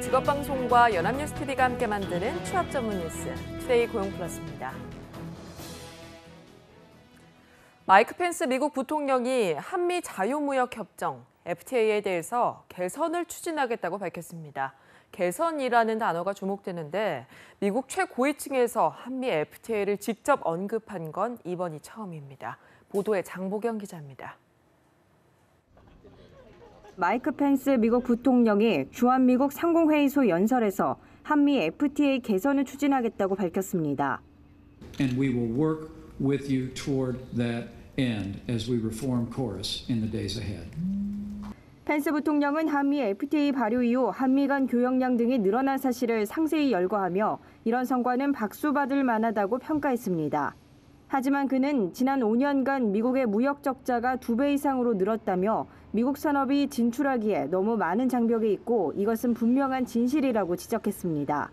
직업방송과 연합뉴스 TV가 함께 만드는 취업 전문 뉴스 투데이 고용플러스입니다. 마이크 펜스 미국 부통령이 한미 자유무역협정 FTA에 대해서 개선을 추진하겠다고 밝혔습니다. 개선이라는 단어가 주목되는데 미국 최고위층에서 한미 FTA를 직접 언급한 건 이번이 처음입니다. 보도에 장보경 기자입니다. 마이크 펜스 미국 부통령이 주한미국 상공회의소 연설에서 한미 FTA 개선을 추진하겠다고 밝혔습니다. And we will work with you toward that end as we reform chorus in the days ahead. 펜스 부통령은 한미 FTA 발효 이후 한미 간 교역량 등이 늘어난 사실을 상세히 열거하며 이런 성과는 박수받을 만하다고 평가했습니다. 하지만 그는 지난 5년간 미국의 무역 적자가 2배 이상으로 늘었다며 미국 산업이 진출하기에 너무 많은 장벽이 있고 이것은 분명한 진실이라고 지적했습니다.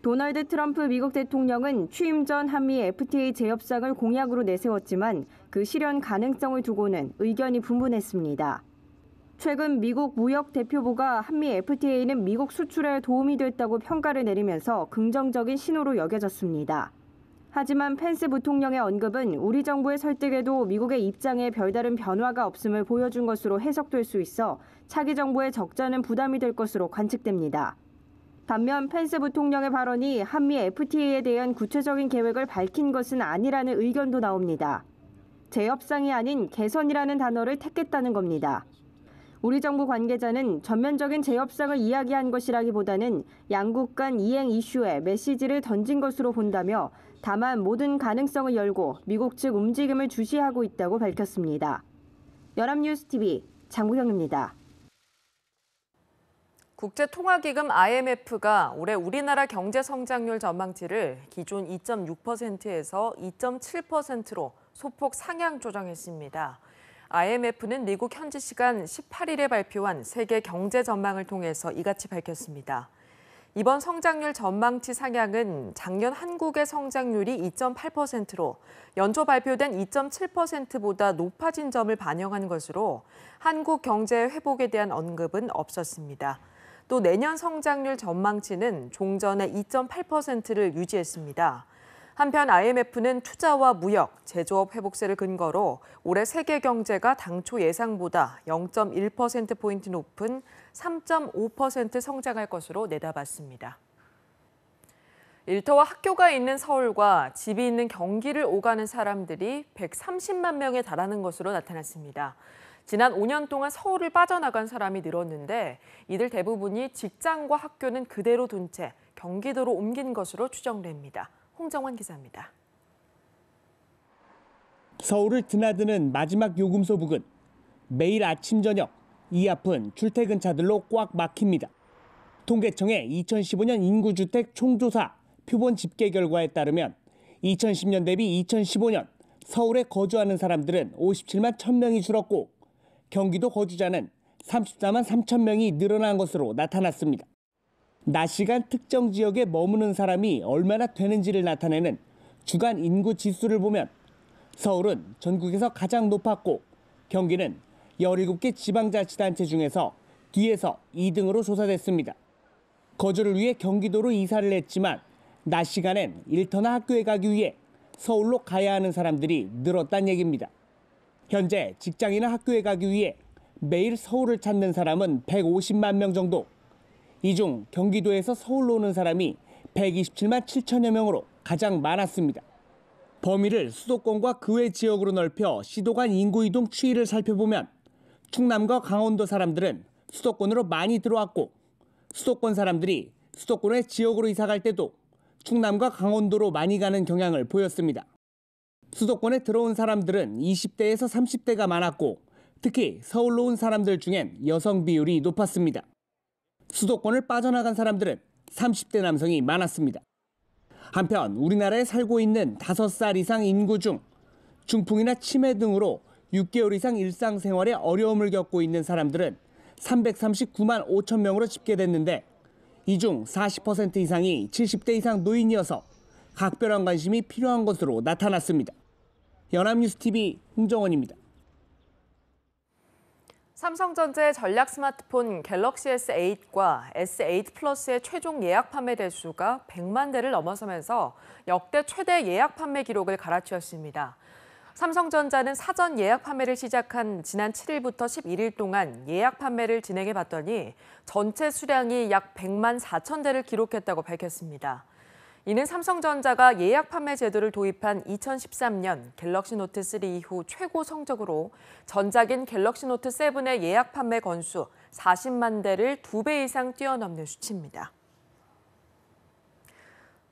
도널드 트럼프 미국 대통령은 취임 전 한미 FTA 재협상을 공약으로 내세웠지만 그 실현 가능성을 두고는 의견이 분분했습니다. 최근 미국 무역 대표부가 한미 FTA는 미국 수출에 도움이 됐다고 평가를 내리면서 긍정적인 신호로 여겨졌습니다. 하지만 펜스 부통령의 언급은 우리 정부의 설득에도 미국의 입장에 별다른 변화가 없음을 보여준 것으로 해석될 수 있어 차기 정부의 적자는 부담이 될 것으로 관측됩니다. 반면 펜스 부통령의 발언이 한미 FTA에 대한 구체적인 계획을 밝힌 것은 아니라는 의견도 나옵니다. 재협상이 아닌 개선이라는 단어를 택했다는 겁니다. 우리 정부 관계자는 전면적인 재협상을 이야기한 것이라기보다는 양국 간 이행 이슈에 메시지를 던진 것으로 본다며 다만 모든 가능성을 열고 미국 측 움직임을 주시하고 있다고 밝혔습니다. 연합뉴스TV 장구영입니다. 국제통화기금 IMF가 올해 우리나라 경제 성장률 전망치를 기존 2.6%에서 2.7%로 소폭 상향 조정했습니다. IMF는 미국 현지 시간 18일에 발표한 세계 경제 전망을 통해서 이같이 밝혔습니다. 이번 성장률 전망치 상향은 작년 한국의 성장률이 2.8%로 연초 발표된 2.7%보다 높아진 점을 반영한 것으로 한국 경제 회복에 대한 언급은 없었습니다. 또 내년 성장률 전망치는 종전의 2.8%를 유지했습니다. 한편 IMF는 투자와 무역, 제조업 회복세를 근거로 올해 세계 경제가 당초 예상보다 0.1%포인트 높은 3.5% 성장할 것으로 내다봤습니다. 일터와 학교가 있는 서울과 집이 있는 경기를 오가는 사람들이 130만 명에 달하는 것으로 나타났습니다. 지난 5년 동안 서울을 빠져나간 사람이 늘었는데 이들 대부분이 직장과 학교는 그대로 둔 채 경기도로 옮긴 것으로 추정됩니다. 홍정환 기자입니다. 서울을 드나드는 마지막 요금소 부근. 매일 아침 저녁 이 앞은 출퇴근 차들로 꽉 막힙니다. 통계청의 2015년 인구주택 총조사 표본 집계 결과에 따르면 2010년 대비 2015년 서울에 거주하는 사람들은 57만 1,000명이 줄었고 경기도 거주자는 34만 3,000명이 늘어난 것으로 나타났습니다. 낮 시간 특정 지역에 머무는 사람이 얼마나 되는지를 나타내는 주간 인구 지수를 보면 서울은 전국에서 가장 높았고 경기는 17개 지방자치단체 중에서 뒤에서 2등으로 조사됐습니다. 거주를 위해 경기도로 이사를 했지만 낮 시간엔 일터나 학교에 가기 위해 서울로 가야 하는 사람들이 늘었다는 얘기입니다. 현재 직장이나 학교에 가기 위해 매일 서울을 찾는 사람은 150만 명 정도. 이중 경기도에서 서울로 오는 사람이 127만 7천여 명으로 가장 많았습니다. 범위를 수도권과 그 외 지역으로 넓혀 시도 간 인구 이동 추이를 살펴보면 충남과 강원도 사람들은 수도권으로 많이 들어왔고 수도권 사람들이 수도권의 지역으로 이사갈 때도 충남과 강원도로 많이 가는 경향을 보였습니다. 수도권에 들어온 사람들은 20대에서 30대가 많았고 특히 서울로 온 사람들 중엔 여성 비율이 높았습니다. 수도권을 빠져나간 사람들은 30대 남성이 많았습니다. 한편 우리나라에 살고 있는 5살 이상 인구 중 중풍이나 치매 등으로 6개월 이상 일상생활에 어려움을 겪고 있는 사람들은 339만 5천 명으로 집계됐는데 이 중 40% 이상이 70대 이상 노인이어서 각별한 관심이 필요한 것으로 나타났습니다. 연합뉴스TV 홍정원입니다. 삼성전자의 전략 스마트폰 갤럭시 S8과 S8 플러스의 최종 예약 판매 대수가 100만 대를 넘어서면서 역대 최대 예약 판매 기록을 갈아치웠습니다. 삼성전자는 사전 예약 판매를 시작한 지난 7일부터 11일 동안 예약 판매를 진행해 봤더니 전체 수량이 약 100만 4천 대를 기록했다고 밝혔습니다. 이는 삼성전자가 예약 판매 제도를 도입한 2013년 갤럭시 노트 3 이후 최고 성적으로 전작인 갤럭시 노트 7의 예약 판매 건수 40만 대를 2배 이상 뛰어넘는 수치입니다.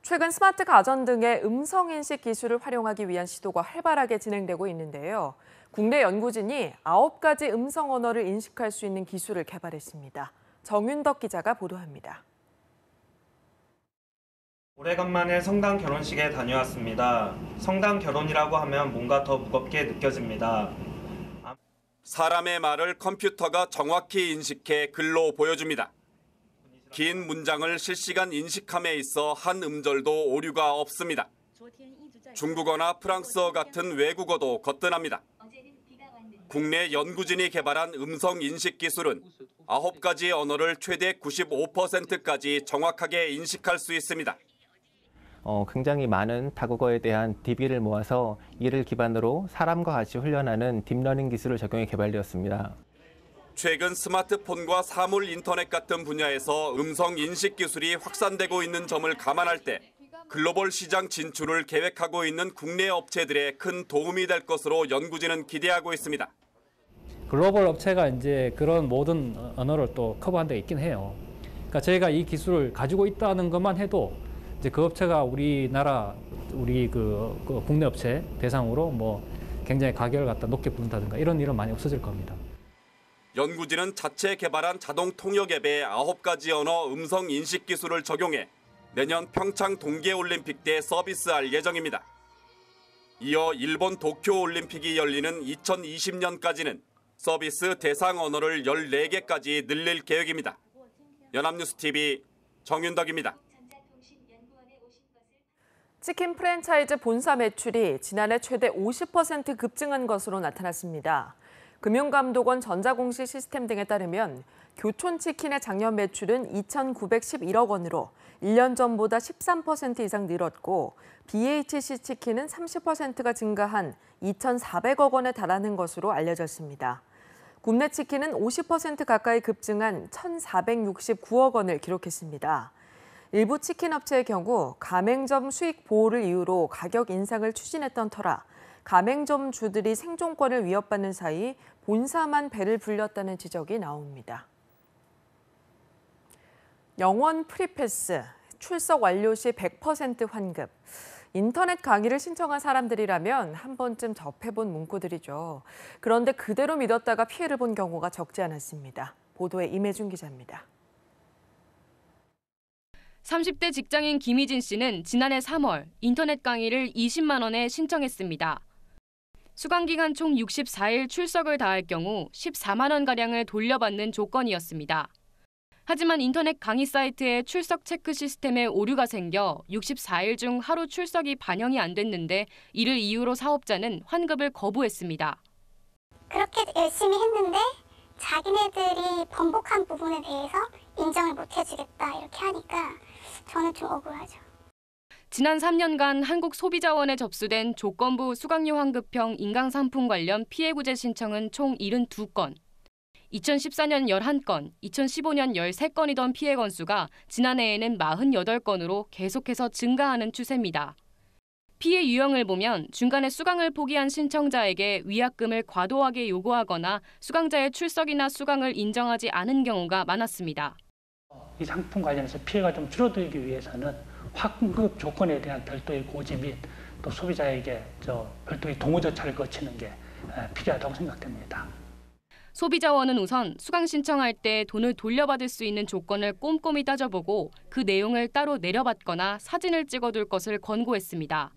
최근 스마트 가전 등의 음성인식 기술을 활용하기 위한 시도가 활발하게 진행되고 있는데요. 국내 연구진이 9가지 음성 언어를 인식할 수 있는 기술을 개발했습니다. 정윤덕 기자가 보도합니다. 오래간만에 성당 결혼식에 다녀왔습니다. 성당 결혼이라고 하면 뭔가 더 무겁게 느껴집니다. 사람의 말을 컴퓨터가 정확히 인식해 글로 보여줍니다. 긴 문장을 실시간 인식함에 있어 한 음절도 오류가 없습니다. 중국어나 프랑스어 같은 외국어도 거뜬합니다. 국내 연구진이 개발한 음성 인식 기술은 9가지 언어를 최대 95%까지 정확하게 인식할 수 있습니다. 어, 굉장히 많은 다국어에 대한 DB를 모아서 이를 기반으로 사람과 같이 훈련하는 딥러닝 기술을 적용해 개발되었습니다. 최근 스마트폰과 사물 인터넷 같은 분야에서 음성 인식 기술이 확산되고 있는 점을 감안할 때 글로벌 시장 진출을 계획하고 있는 국내 업체들의 큰 도움이 될 것으로 연구진은 기대하고 있습니다. 글로벌 업체가 이제 그런 모든 언어를 또 커버한 데 있긴 해요. 그러니까 저희가 이 기술을 가지고 있다는 것만 해도 이제 그 업체가 우리나라 우리 그, 그 국내 업체 대상으로 뭐 굉장히 가격을 갖다 높게 부른다든가 이런 일은 많이 없어질 겁니다. 연구진은 자체 개발한 자동 통역 앱에 9가지 언어 음성 인식 기술을 적용해 내년 평창 동계올림픽 때 서비스할 예정입니다. 이어 일본 도쿄올림픽이 열리는 2020년까지는 서비스 대상 언어를 14개까지 늘릴 계획입니다. 연합뉴스TV 정윤덕입니다. 치킨 프랜차이즈 본사 매출이 지난해 최대 50% 급증한 것으로 나타났습니다. 금융감독원 전자공시 시스템 등에 따르면 교촌치킨의 작년 매출은 2,911억 원으로 1년 전보다 13% 이상 늘었고 BHC 치킨은 30%가 증가한 2,400억 원에 달하는 것으로 알려졌습니다. 국내 치킨은 50% 가까이 급증한 1,469억 원을 기록했습니다. 일부 치킨 업체의 경우 가맹점 수익 보호를 이유로 가격 인상을 추진했던 터라 가맹점 주들이 생존권을 위협받는 사이 본사만 배를 불렸다는 지적이 나옵니다. 영원 프리패스, 출석 완료 시 100% 환급. 인터넷 강의를 신청한 사람들이라면 한 번쯤 접해본 문구들이죠. 그런데 그대로 믿었다가 피해를 본 경우가 적지 않았습니다. 보도에 임혜준 기자입니다. 30대 직장인 김희진 씨는 지난해 3월 인터넷 강의를 20만 원에 신청했습니다. 수강 기간 총 64일 출석을 다할 경우 14만 원 가량을 돌려받는 조건이었습니다. 하지만 인터넷 강의 사이트에 출석 체크 시스템에 오류가 생겨 64일 중 하루 출석이 반영이 안 됐는데 이를 이유로 사업자는 환급을 거부했습니다. 그렇게 열심히 했는데 자기네들이 번복한 부분에 대해서 인정을 못 해주겠다 이렇게 하니까 저는 좀 억울하죠. 지난 3년간 한국소비자원에 접수된 조건부 수강료 환급형 인강상품 관련 피해구제 신청은 총 72건. 2014년 11건, 2015년 13건이던 피해 건수가 지난해에는 48건으로 계속해서 증가하는 추세입니다. 피해 유형을 보면 중간에 수강을 포기한 신청자에게 위약금을 과도하게 요구하거나 수강자의 출석이나 수강을 인정하지 않은 경우가 많았습니다. 이 상품 관련해서 피해가 좀 줄어들기 위해서는 환급 조건에 대한 별도의 고지 및 또 소비자에게 저 별도의 동호 절차를 거치는 게 필요하다고 생각됩니다. 소비자원은 우선 수강 신청할 때 돈을 돌려받을 수 있는 조건을 꼼꼼히 따져보고 그 내용을 따로 내려받거나 사진을 찍어둘 것을 권고했습니다.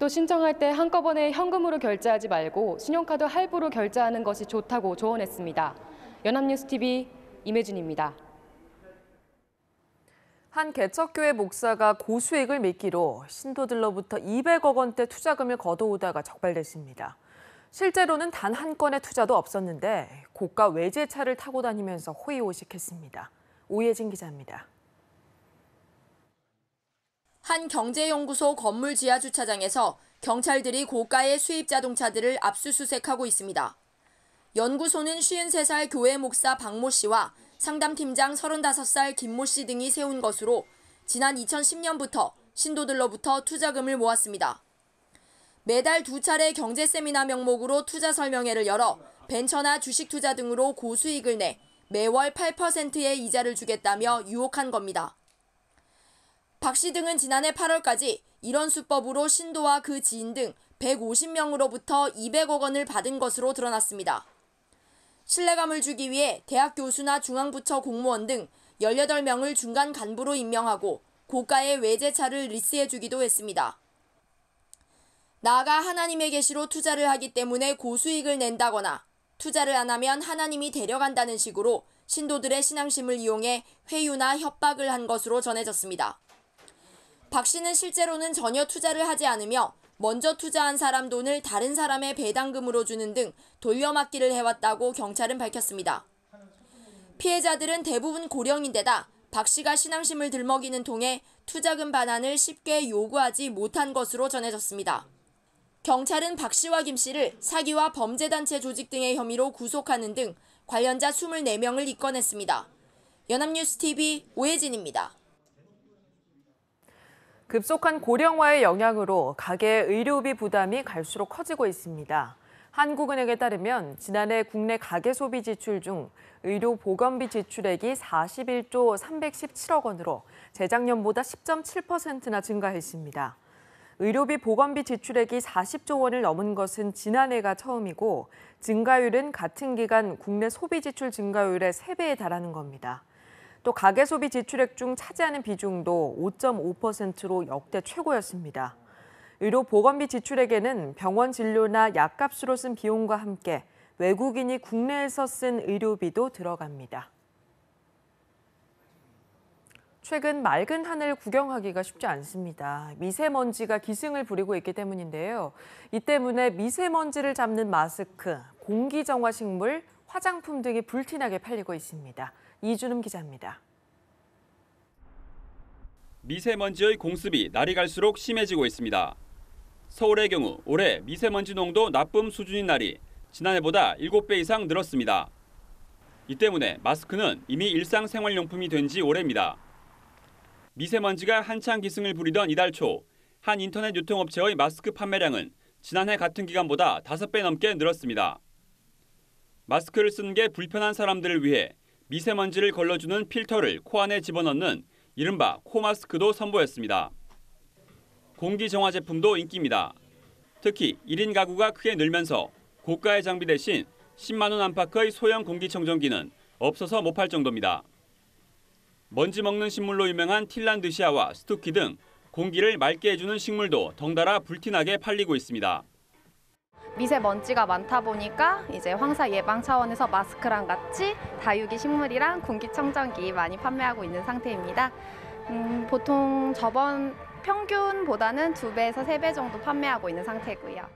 또 신청할 때 한꺼번에 현금으로 결제하지 말고 신용카드 할부로 결제하는 것이 좋다고 조언했습니다. 연합뉴스TV 임혜준입니다. 한 개척교회 목사가 고수익을 미끼로 신도들로부터 200억 원대 투자금을 거둬오다가 적발됐습니다. 실제로는 단 한 건의 투자도 없었는데 고가 외제차를 타고 다니면서 호의호식했습니다. 오예진 기자입니다. 한 경제연구소 건물 지하 주차장에서 경찰들이 고가의 수입 자동차들을 압수수색하고 있습니다. 연구소는 53살 교회 목사 박모 씨와 상담팀장 35살 김모 씨 등이 세운 것으로 지난 2010년부터 신도들로부터 투자금을 모았습니다. 매달 두 차례 경제 세미나 명목으로 투자 설명회를 열어 벤처나 주식 투자 등으로 고수익을 내 매월 8%의 이자를 주겠다며 유혹한 겁니다. 박 씨 등은 지난해 8월까지 이런 수법으로 신도와 그 지인 등 150명으로부터 200억 원을 받은 것으로 드러났습니다. 신뢰감을 주기 위해 대학 교수나 중앙부처 공무원 등 18명을 중간 간부로 임명하고 고가의 외제차를 리스해주기도 했습니다. 나아가 하나님의 계시로 투자를 하기 때문에 고수익을 낸다거나 투자를 안 하면 하나님이 데려간다는 식으로 신도들의 신앙심을 이용해 회유나 협박을 한 것으로 전해졌습니다. 박 씨는 실제로는 전혀 투자를 하지 않으며 먼저 투자한 사람 돈을 다른 사람의 배당금으로 주는 등 돌려막기를 해왔다고 경찰은 밝혔습니다. 피해자들은 대부분 고령인데다 박 씨가 신앙심을 들먹이는 통해 투자금 반환을 쉽게 요구하지 못한 것으로 전해졌습니다. 경찰은 박 씨와 김 씨를 사기와 범죄단체 조직 등의 혐의로 구속하는 등 관련자 24명을 입건했습니다. 연합뉴스TV 오혜진입니다. 급속한 고령화의 영향으로 가계 의료비 부담이 갈수록 커지고 있습니다. 한국은행에 따르면 지난해 국내 가계 소비 지출 중 의료 보건비 지출액이 41조 317억 원으로 재작년보다 10.7%나 증가했습니다. 의료비 보건비 지출액이 40조 원을 넘은 것은 지난해가 처음이고 증가율은 같은 기간 국내 소비 지출 증가율의 3배에 달하는 겁니다. 또 가계 소비 지출액 중 차지하는 비중도 5.5%로 역대 최고였습니다. 의료 보건비 지출액에는 병원 진료나 약값으로 쓴 비용과 함께 외국인이 국내에서 쓴 의료비도 들어갑니다. 최근 맑은 하늘 구경하기가 쉽지 않습니다. 미세먼지가 기승을 부리고 있기 때문인데요. 이 때문에 미세먼지를 잡는 마스크, 공기정화식물, 화장품 등이 불티나게 팔리고 있습니다. 이준음 기자입니다. 미세먼지의 공습이 날이 갈수록 심해지고 있습니다. 서울의 경우 올해 미세먼지 농도 나쁨 수준인 날이 지난해보다 7배 이상 늘었습니다. 이 때문에 마스크는 이미 일상생활용품이 된 지 오래입니다. 미세먼지가 한창 기승을 부리던 이달 초, 한 인터넷 유통업체의 마스크 판매량은 지난해 같은 기간보다 5배 넘게 늘었습니다. 마스크를 쓰는 게 불편한 사람들을 위해 미세먼지를 걸러주는 필터를 코 안에 집어넣는 이른바 코마스크도 선보였습니다. 공기 정화 제품도 인기입니다. 특히 1인 가구가 크게 늘면서 고가의 장비 대신 10만 원 안팎의 소형 공기청정기는 없어서 못 팔 정도입니다. 먼지 먹는 식물로 유명한 틸란드시아와 스투키 등 공기를 맑게 해주는 식물도 덩달아 불티나게 팔리고 있습니다. 미세먼지가 많다 보니까 이제 황사 예방 차원에서 마스크랑 같이 다육이 식물이랑 공기청정기 많이 판매하고 있는 상태입니다. 음, 보통 저번 평균보다는 두배에서세 배 정도 판매하고 있는 상태고요.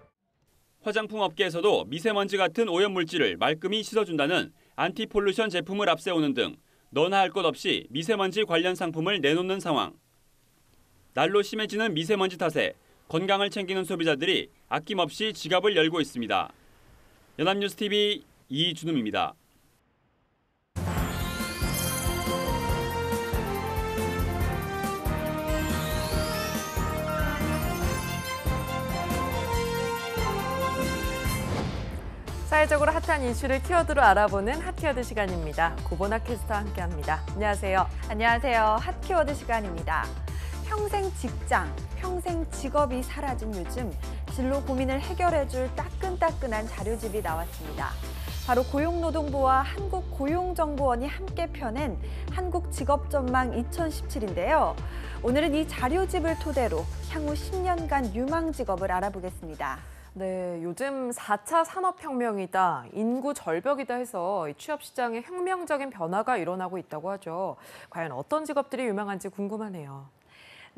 화장품 업계에서도 미세먼지 같은 오염물질을 말끔히 씻어준다는 안티폴루션 제품을 앞세우는 등 너나 할 것 없이 미세먼지 관련 상품을 내놓는 상황. 날로 심해지는 미세먼지 탓에 건강을 챙기는 소비자들이 아낌없이 지갑을 열고 있습니다. 연합뉴스TV 이준음입니다. 사회적으로 핫한 이슈를 키워드로 알아보는 핫키워드 시간입니다. 고보나 캐스터와 함께합니다. 안녕하세요. 안녕하세요. 핫키워드 시간입니다. 평생 직장, 평생 직업이 사라진 요즘 진로 고민을 해결해줄 따끈따끈한 자료집이 나왔습니다. 바로 고용노동부와 한국고용정보원이 함께 펴낸 한국직업전망 2017인데요. 오늘은 이 자료집을 토대로 향후 10년간 유망직업을 알아보겠습니다. 네, 요즘 4차 산업혁명이다, 인구 절벽이다 해서 취업시장에 혁명적인 변화가 일어나고 있다고 하죠. 과연 어떤 직업들이 유망한지 궁금하네요.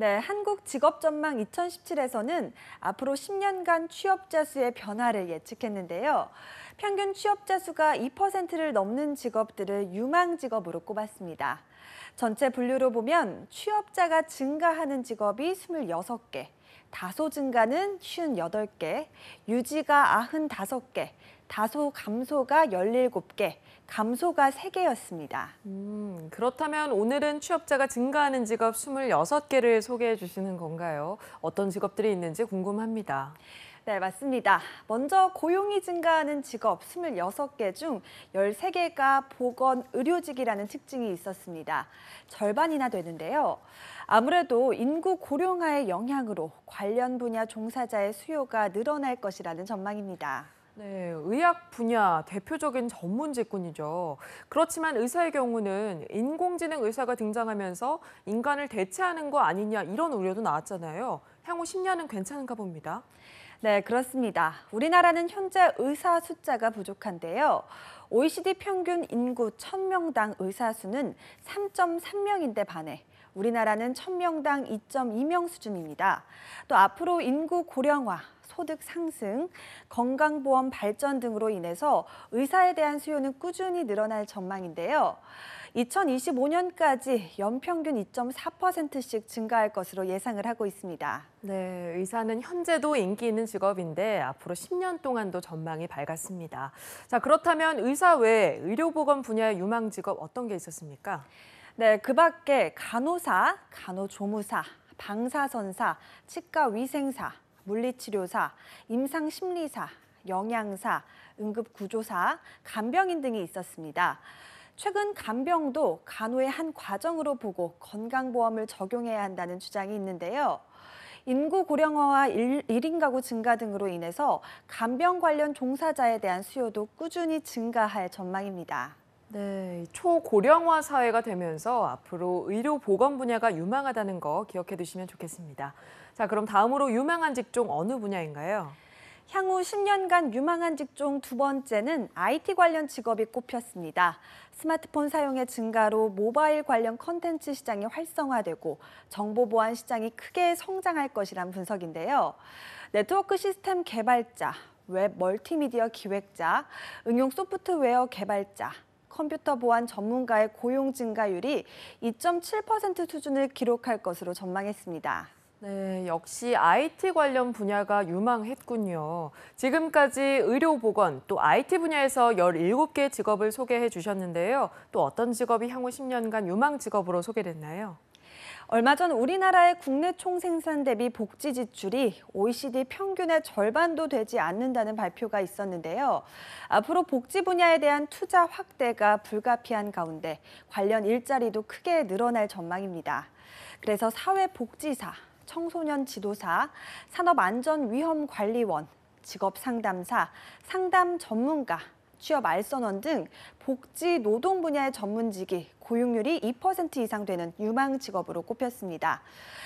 네, 한국 직업전망 2017에서는 앞으로 10년간 취업자 수의 변화를 예측했는데요. 평균 취업자 수가 2%를 넘는 직업들을 유망 직업으로 꼽았습니다. 전체 분류로 보면 취업자가 증가하는 직업이 26개, 다소 증가는 58개, 유지가 95개, 다소 감소가 17개, 감소가 3개였습니다. 음, 그렇다면 오늘은 취업자가 증가하는 직업 26개를 소개해 주시는 건가요? 어떤 직업들이 있는지 궁금합니다. 네, 맞습니다. 먼저 고용이 증가하는 직업 26개 중 13개가 보건, 의료직이라는 특징이 있었습니다. 절반이나 되는데요. 아무래도 인구 고령화의 영향으로 관련 분야 종사자의 수요가 늘어날 것이라는 전망입니다. 네, 의학 분야 대표적인 전문 직군이죠. 그렇지만 의사의 경우는 인공지능 의사가 등장하면서 인간을 대체하는 거 아니냐 이런 우려도 나왔잖아요. 향후 10년은 괜찮은가 봅니다. 네, 그렇습니다. 우리나라는 현재 의사 숫자가 부족한데요. OECD 평균 인구 1000명당 의사 수는 3.3명인데 반해 우리나라는 1000명당 2.2명 수준입니다. 또 앞으로 인구 고령화, 소득 상승, 건강보험 발전 등으로 인해서 의사에 대한 수요는 꾸준히 늘어날 전망인데요. 2025년까지 연평균 2.4%씩 증가할 것으로 예상을 하고 있습니다. 네, 의사는 현재도 인기 있는 직업인데 앞으로 10년 동안도 전망이 밝았습니다. 자, 그렇다면 의사 외 의료보건 분야의 유망 직업 어떤 게 있었습니까? 네, 그 밖에 간호사, 간호조무사, 방사선사, 치과위생사, 물리치료사, 임상심리사, 영양사, 응급구조사, 간병인 등이 있었습니다. 최근 간병도 간호의 한 과정으로 보고 건강보험을 적용해야 한다는 주장이 있는데요. 인구 고령화와 1인 가구 증가 등으로 인해서 간병 관련 종사자에 대한 수요도 꾸준히 증가할 전망입니다. 네, 초고령화 사회가 되면서 앞으로 의료 보건 분야가 유망하다는 거 기억해 두시면 좋겠습니다. 자, 그럼 다음으로 유망한 직종 어느 분야인가요? 향후 10년간 유망한 직종 두 번째는 IT 관련 직업이 꼽혔습니다. 스마트폰 사용의 증가로 모바일 관련 컨텐츠 시장이 활성화되고 정보 보안 시장이 크게 성장할 것이란 분석인데요. 네트워크 시스템 개발자, 웹 멀티미디어 기획자, 응용 소프트웨어 개발자, 컴퓨터 보안 전문가의 고용 증가율이 2.7% 수준을 기록할 것으로 전망했습니다. 네, 역시 IT 관련 분야가 유망했군요. 지금까지 의료 보건 또 IT 분야에서 17개 직업을 소개해 주셨는데요. 또 어떤 직업이 향후 10년간 유망 직업으로 소개됐나요? 얼마 전 우리나라의 국내 총생산 대비 복지 지출이 OECD 평균의 절반도 되지 않는다는 발표가 있었는데요. 앞으로 복지 분야에 대한 투자 확대가 불가피한 가운데 관련 일자리도 크게 늘어날 전망입니다. 그래서 사회복지사, 청소년 지도사, 산업안전위험관리원, 직업상담사, 상담 전문가, 취업 알선원 등 복지 노동 분야의 전문직이 고용률이 2% 이상 되는 유망 직업으로 꼽혔습니다.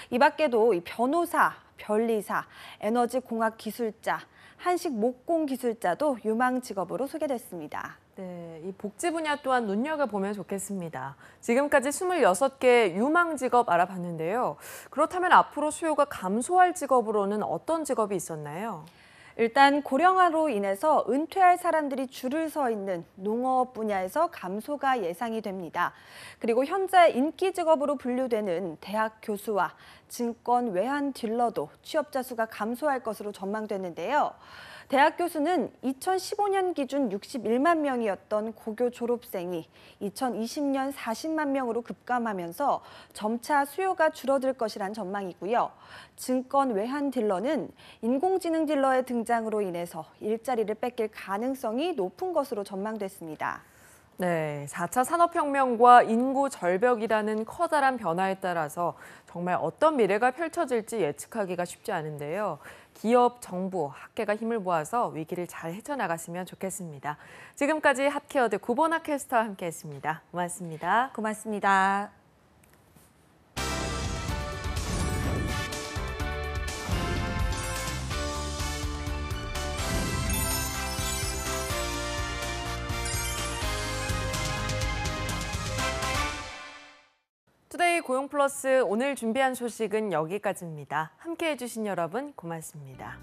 이 밖에도 변호사, 변리사, 에너지공학 기술자, 한식 목공 기술자도 유망 직업으로 소개됐습니다. 네, 이 복지 분야 또한 눈여겨보면 좋겠습니다. 지금까지 26개 유망 직업 알아봤는데요. 그렇다면 앞으로 수요가 감소할 직업으로는 어떤 직업이 있었나요? 일단 고령화로 인해서 은퇴할 사람들이 줄을 서 있는 농업 분야에서 감소가 예상이 됩니다. 그리고 현재 인기 직업으로 분류되는 대학 교수와 증권 외환 딜러도 취업자 수가 감소할 것으로 전망됐는데요. 대학 교수는 2015년 기준 61만 명이었던 고교 졸업생이 2020년 40만 명으로 급감하면서 점차 수요가 줄어들 것이란 전망이고요. 증권 외환 딜러는 인공지능 딜러의 등장으로 인해서 일자리를 뺏길 가능성이 높은 것으로 전망됐습니다. 네, 4차 산업혁명과 인구 절벽이라는 커다란 변화에 따라서 정말 어떤 미래가 펼쳐질지 예측하기가 쉽지 않은데요. 기업, 정부, 학계가 힘을 모아서 위기를 잘 헤쳐나가시면 좋겠습니다. 지금까지 핫케어드 구본 핫캐스터와 함께했습니다. 고맙습니다. 고맙습니다. 고용 플러스 오늘 준비한 소식은 여기까지입니다. 함께 해주신 여러분 고맙습니다.